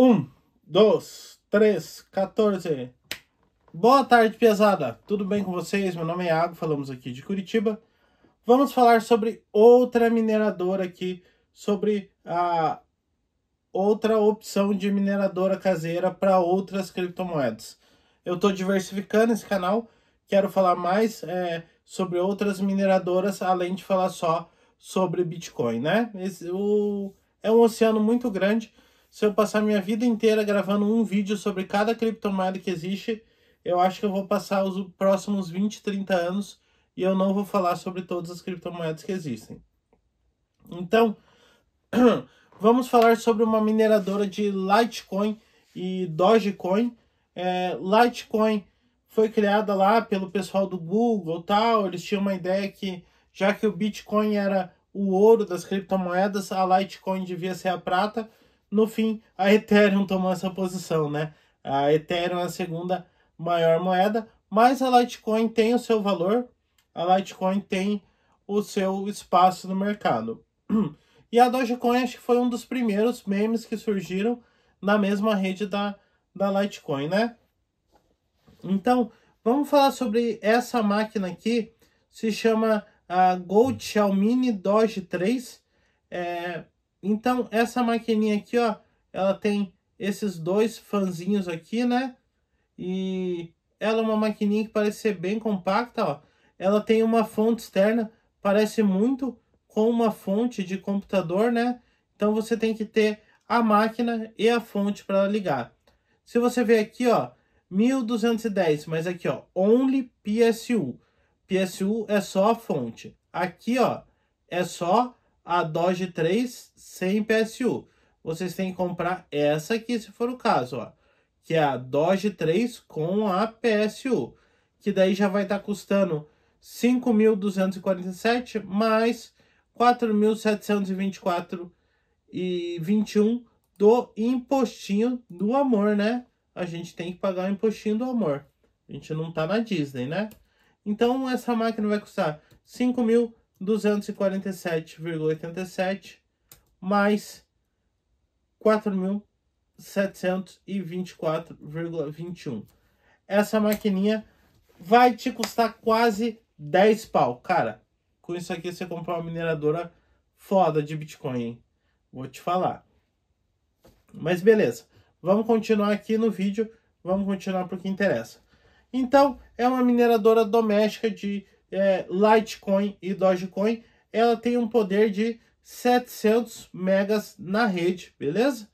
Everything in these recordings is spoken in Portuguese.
Um, dois, três, 14. Boa tarde, pesada. Tudo bem com vocês? Meu nome é Iago, falamos aqui de Curitiba. Vamos falar sobre outra mineradora aqui, sobre a outra opção de mineradora caseira para outras criptomoedas. Eu estou diversificando esse canal, quero falar mais é, sobre outras mineradoras, além de falar só sobre Bitcoin, né? Esse, o, é um oceano muito grande se eu passar minha vida inteira gravando um vídeo sobre cada criptomoeda que existe, eu acho que eu vou passar os próximos 20, 30 anos e eu não vou falar sobre todas as criptomoedas que existem. Então, vamos falar sobre uma mineradora de Litecoin e Dogecoin. É, Litecoin foi criada lá pelo pessoal do Google tal, eles tinham uma ideia que já que o Bitcoin era o ouro das criptomoedas, a Litecoin devia ser a prata, no fim, a Ethereum tomou essa posição, né? A Ethereum é a segunda maior moeda, mas a Litecoin tem o seu valor, a Litecoin tem o seu espaço no mercado. E a Dogecoin acho que foi um dos primeiros memes que surgiram na mesma rede da, da Litecoin, né? Então, vamos falar sobre essa máquina aqui, se chama a ah, Gold Xiaomi Doge 3. É, então, essa maquininha aqui, ó, ela tem esses dois fãzinhos aqui, né? E ela é uma maquininha que parece ser bem compacta, ó. Ela tem uma fonte externa, parece muito com uma fonte de computador, né? Então você tem que ter a máquina e a fonte para ligar. Se você ver aqui, ó, 1210, mas aqui, ó, only PSU. PSU é só a fonte. Aqui, ó, é só a Dodge 3 sem PSU. Vocês têm que comprar essa aqui, se for o caso, ó, que é a Dodge 3 com a PSU, que daí já vai estar tá custando 5.247 mais 4.724 e 21 do impostinho do amor, né? A gente tem que pagar o impostinho do amor. A gente não tá na Disney, né? Então essa máquina vai custar 5 mil 247,87 mais 4.724,21. Essa maquininha vai te custar quase 10 pau. Cara, com isso aqui você comprou uma mineradora foda de Bitcoin, hein? Vou te falar. Mas beleza, vamos continuar aqui no vídeo, vamos continuar para o que interessa. Então, é uma mineradora doméstica de é, Litecoin e Dogecoin, ela tem um poder de 700 megas na rede, beleza?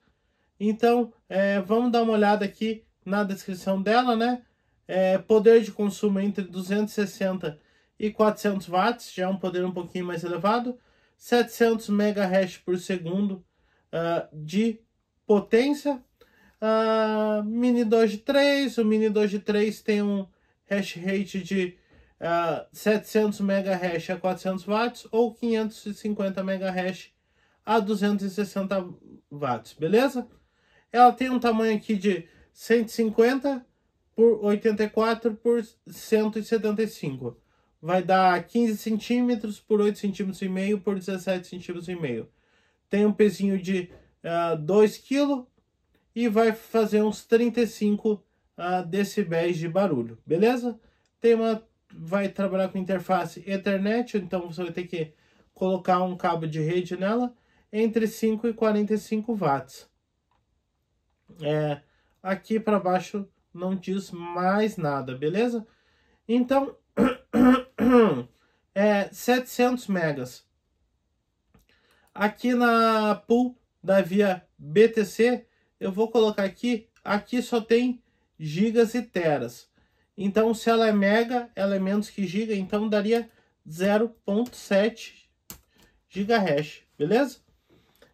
Então, é, vamos dar uma olhada aqui na descrição dela, né? É, poder de consumo entre 260 e 400 watts, já é um poder um pouquinho mais elevado. 700 mega hash por segundo uh, de potência. Uh, mini Doge 3, o Mini Doge 3 tem um hash rate de uh, 700 MHz a 400 watts ou 550 MHz a 260 watts, beleza? Ela tem um tamanho aqui de 150 por 84 por 175. Vai dar 15 centímetros por 8 centímetros e meio por 17 centímetros e meio. Tem um pezinho de uh, 2 kg e vai fazer uns 35 uh, é, decibéis de barulho, beleza? Tem uma vai trabalhar com interface Ethernet, então você vai ter que colocar um cabo de rede nela entre 5 e 45 watts. É, aqui para baixo não diz mais nada, beleza? Então, é 700 megas. Aqui na pool da via BTC, eu vou colocar aqui, aqui só tem gigas e teras. Então, se ela é mega, ela é menos que giga, então daria 0.7 gigahash, beleza?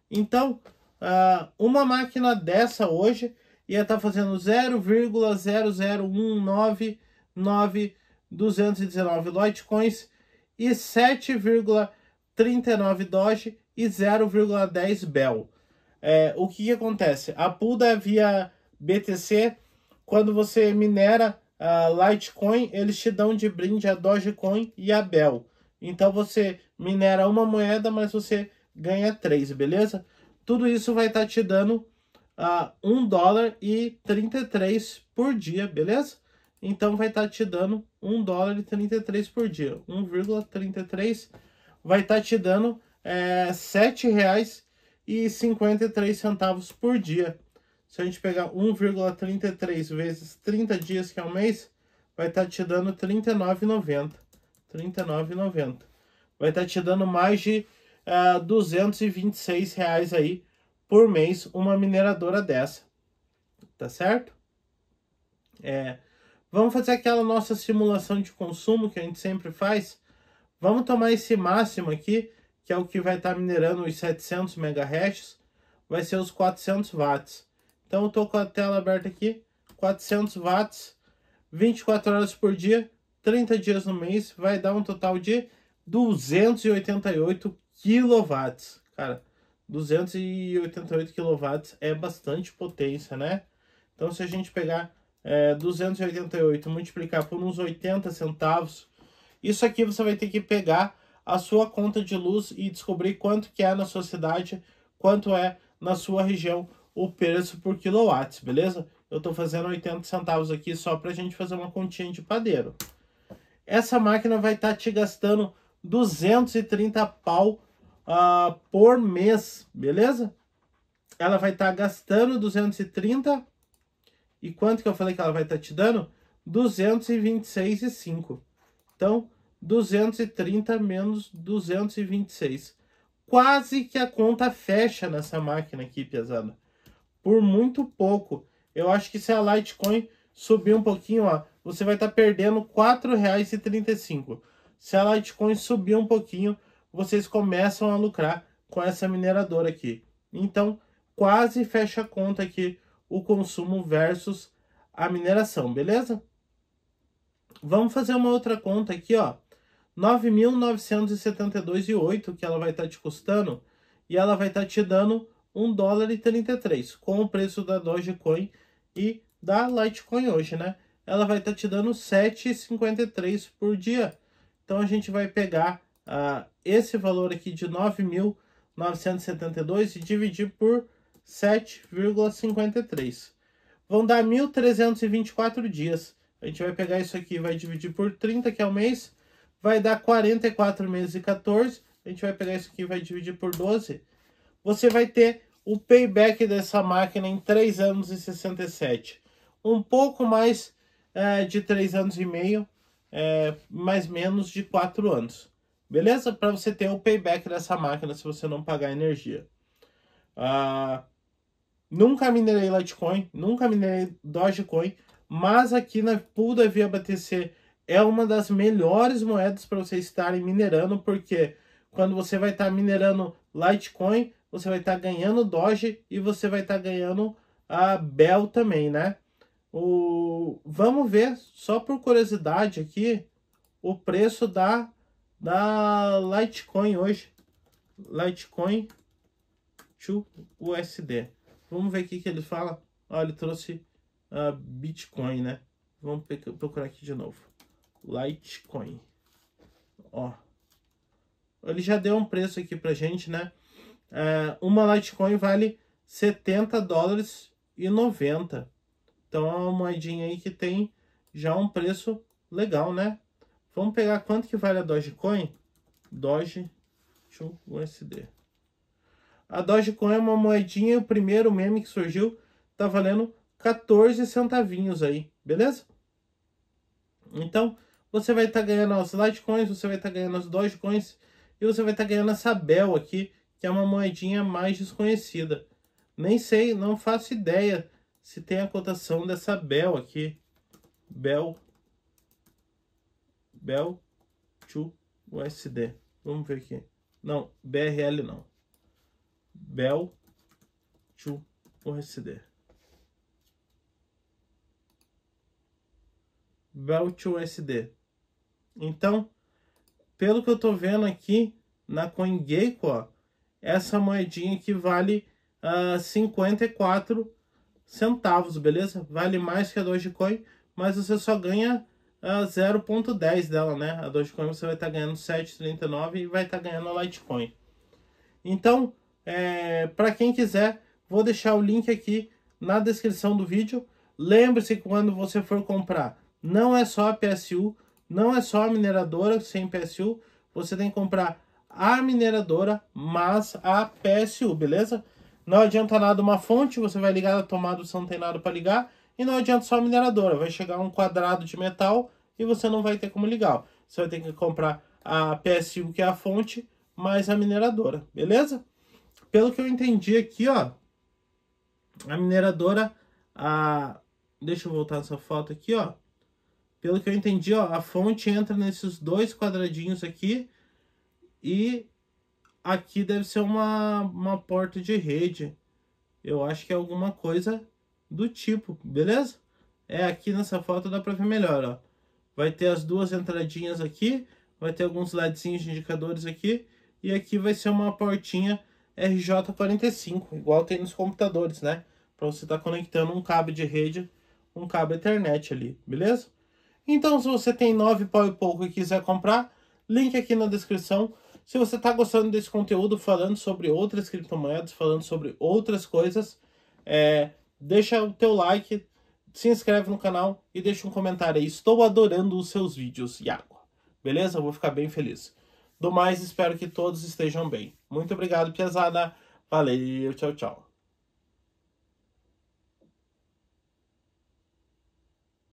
Então, ah, uma máquina dessa hoje ia estar tá fazendo 0,0019919 Litecoins e 7,39 Doge e 0,10 Bel. É, o que, que acontece? A pool da via BTC, quando você minera a Litecoin, eles te dão de brinde a Dogecoin e a Bell. Então você minera uma moeda, mas você ganha três, beleza? Tudo isso vai estar tá te dando a uh, 1 dólar e 33 por dia, beleza? Então vai estar tá te dando 1 dólar e 33 por dia. 1,33 vai estar tá te dando é, R$ centavos por dia. Se a gente pegar 1,33 vezes 30 dias, que é um mês, vai estar tá te dando 39,90. 39,90. Vai estar tá te dando mais de é, uh, 226 reais aí por mês uma mineradora dessa. Tá certo? É, vamos fazer aquela nossa simulação de consumo que a gente sempre faz. Vamos tomar esse máximo aqui, que é o que vai estar tá minerando os 700 MHz, vai ser os 400 watts. Então eu tô com a tela aberta aqui, 400 watts, 24 horas por dia, 30 dias no mês, vai dar um total de 288 quilowatts. Cara, 288 quilowatts é bastante potência, né? Então se a gente pegar é, 288 multiplicar por uns 80 centavos, isso aqui você vai ter que pegar a sua conta de luz e descobrir quanto que é na sua cidade, quanto é na sua região o preço por quilowatts, beleza? Eu estou fazendo 80 centavos aqui só para a gente fazer uma continha de padeiro. Essa máquina vai estar tá te gastando 230 pau uh, por mês, beleza? Ela vai estar tá gastando 230 e quanto que eu falei que ela vai estar tá te dando? 226,5. Então, 230 menos 226. Quase que a conta fecha nessa máquina aqui, pesada por muito pouco. Eu acho que se a Litecoin subir um pouquinho, ó, você vai estar tá perdendo R$ 4,35. Se a Litecoin subir um pouquinho, vocês começam a lucrar com essa mineradora aqui. Então, quase fecha a conta aqui o consumo versus a mineração, beleza? Vamos fazer uma outra conta aqui, ó. 9.972,8 que ela vai estar tá te custando e ela vai estar tá te dando 1 dólar e 33 com o preço da Dogecoin e da Litecoin hoje, né? Ela vai estar tá te dando 7,53 por dia. Então a gente vai pegar uh, esse valor aqui de 9.972 e dividir por 7,53. Vão dar 1.324 dias. A gente vai pegar isso aqui vai dividir por 30, que é o mês. Vai dar 44 meses e 14. A gente vai pegar isso aqui vai dividir por 12 você vai ter o payback dessa máquina em 3 anos e 67. Um pouco mais é, de 3 anos e meio, é, mais menos de 4 anos. Beleza? Para você ter o payback dessa máquina se você não pagar energia. Ah, nunca minerei Litecoin, nunca minerei Dogecoin, mas aqui na pool da Via BTC é uma das melhores moedas para você estarem minerando, porque quando você vai estar tá minerando Litecoin, você vai estar tá ganhando Doge e você vai estar tá ganhando a Bell também, né? O... Vamos ver, só por curiosidade aqui, o preço da, da Litecoin hoje. Litecoin to USD. Vamos ver o que ele fala. Olha, ele trouxe a uh, Bitcoin, né? Vamos procurar aqui de novo. Litecoin. Ó. Ele já deu um preço aqui pra gente, né? é, uma Litecoin vale 70 dólares e 90. Então é uma moedinha aí que tem já um preço legal, né? Vamos pegar quanto que vale a Dogecoin? Doge, USD. A Dogecoin é uma moedinha, o primeiro meme que surgiu, tá valendo 14 centavinhos aí, beleza? Então, você vai estar tá ganhando as Litecoins, você vai estar tá ganhando as Dogecoins e você vai estar tá ganhando essa Bel aqui, que é uma moedinha mais desconhecida. Nem sei, não faço ideia se tem a cotação dessa Bel aqui. Bel. Bel to USD. Vamos ver aqui. Não, BRL não. Bel to USD. Bel to USD. Então, pelo que eu tô vendo aqui na CoinGecko, ó, essa moedinha que vale uh, ah, 54 centavos, beleza? Vale mais que a Dogecoin, mas você só ganha uh, ah, 0.10 dela, né? A Dogecoin você vai estar tá ganhando 7,39 e vai estar tá ganhando a Litecoin. Então, é, para quem quiser, vou deixar o link aqui na descrição do vídeo. Lembre-se quando você for comprar, não é só a PSU, não é só a mineradora sem PSU, você tem que comprar a mineradora, mas a PSU, beleza? Não adianta nada uma fonte, você vai ligar a tomada, você não tem nada para ligar. E não adianta só a mineradora, vai chegar um quadrado de metal e você não vai ter como ligar. Você vai ter que comprar a PSU, que é a fonte, mais a mineradora, beleza? Pelo que eu entendi aqui, ó, a mineradora, a... deixa eu voltar nessa foto aqui, ó. Pelo que eu entendi, ó, a fonte entra nesses dois quadradinhos aqui e aqui deve ser uma, uma porta de rede. Eu acho que é alguma coisa do tipo, beleza? É aqui nessa foto dá para ver melhor, ó. Vai ter as duas entradinhas aqui, vai ter alguns ledzinhos de indicadores aqui. E aqui vai ser uma portinha RJ45, igual tem nos computadores, né? Para você estar tá conectando um cabo de rede, um cabo Ethernet ali, beleza? Então, se você tem 9 pau e pouco e quiser comprar, link aqui na descrição. Se você está gostando desse conteúdo, falando sobre outras criptomoedas, falando sobre outras coisas, é, deixa o teu like, se inscreve no canal e deixa um comentário aí. Estou adorando os seus vídeos, Iago. Beleza? vou ficar bem feliz. Do mais, espero que todos estejam bem. Muito obrigado, Piazada. Valeu, tchau, tchau.